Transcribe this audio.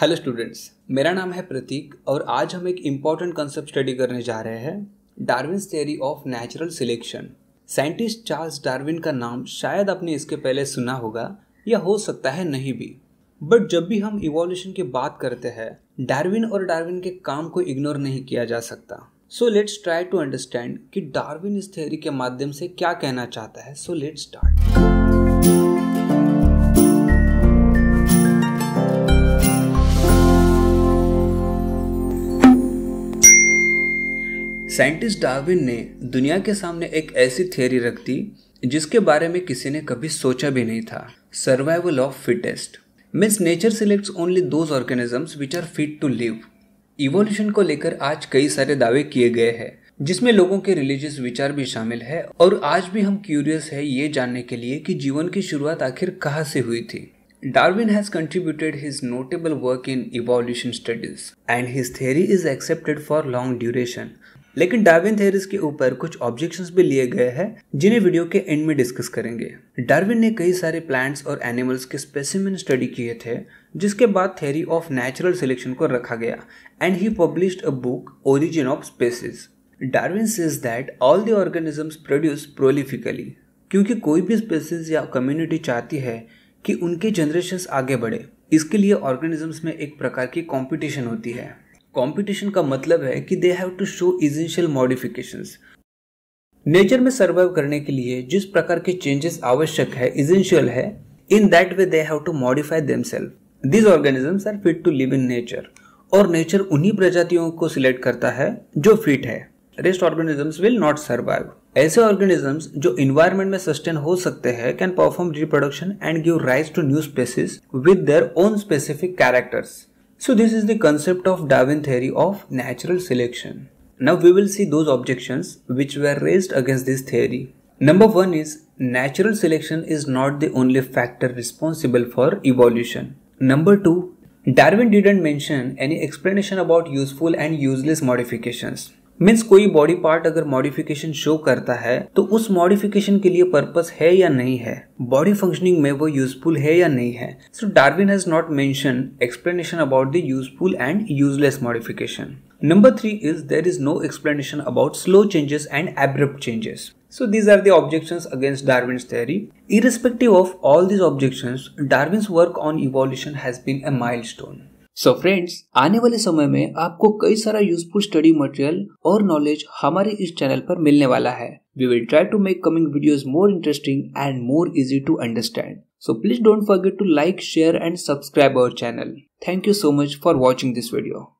Hello students मेरा नाम है प्रतीक और आज हम एक इम्पॉर्टेंट कंसेप्ट स्टडी करने जा रहे हैं Darwin theory of natural selection scientist Charles Darwin का नाम शायद आपने इसके पहले सुना होगा या हो सकता है नहीं भी बट जब भी हम इवोल्यूशन की बात करते हैं डार्विन और डार्विन के काम को इग्नोर नहीं किया जा सकता so let's try to understand कि डार्विन इस थेरी के माध्यम से क्या कहना चाहता है so let's start scientist Darwin ने दुनिया के सामने एक ऐसी थियोरी रख दी जिसके बारे में किसी ने कभी सोचा भी नहीं था survival of fittest means nature selects only those organisms which are fit to live evolution को लेकर आज कई सारे दावे किए गए हैं जिसमें लोगों के रिलीजियस विचार भी शामिल है और आज भी हम क्यूरियस है ये जानने के लिए कि जीवन की शुरुआत आखिर कहाँ से हुई थी Darwin has contributed his notable work in evolution studies and his theory is accepted for long duration लेकिन डार्विन थेरिस के ऊपर कुछ ऑब्जेक्शन भी लिए गए हैं जिन्हें वीडियो के एंड में डिस्कस करेंगे डार्विन ने कई सारे प्लांट्स और एनिमल्स के स्पेसिमिन स्टडी किए थे जिसके बाद थेरी ऑफ नेचुरल सिलेक्शन को रखा गया and he publish a book origin of species Darwin says that all the organisms produce prolifically क्योंकि कोई भी स्पेसिस या कम्युनिटी चाहती है कि उनके जनरेशन आगे बढ़े इसके लिए ऑर्गेनिजम्स में एक प्रकार की कॉम्पिटिशन होती है कंपटीशन का मतलब है कि they have to show essential modifications nature में सर्वाइव करने के लिए जिस प्रकार के चेंजेस आवश्यक है इजेंशियल है in that way they have to modify themselves these organisms are fit to live in nature और नेचर उन्हीं प्रजातियों को सिलेक्ट करता है जो फिट है rest organisms will not survive ऐसे ऑर्गेनिजम्स जो इन्वायरमेंट में सस्टेन हो सकते हैं can perform reproduction and give rise to new species with their own specific characters So this is the concept of Darwin theory of natural selection. Now we will see those objections which were raised against this theory. Number one is natural selection is not the only factor responsible for evolution. Number two, Darwin didn't mention any explanation about useful and useless modifications. Means कोई body part अगर modification show करता है तो उस modification के लिए purpose है या नहीं है बॉडी फंक्शनिंग में वो यूजफुल है या नहीं है so Darwin has not mention explanation about the useful and useless modification number three is there is no explanation about slow changes and abrupt changes So these are the against Darwin theory theory. Of all these objection Darwin work on evolution evolution has been a milestone. So so friends आने वाले समय में आपको कई सारा useful study material और knowledge हमारे इस चैनल पर मिलने वाला है we will try to make coming videos more interesting and more easy to understand so please don't forget to like share and subscribe our channel thank you so much for watching this video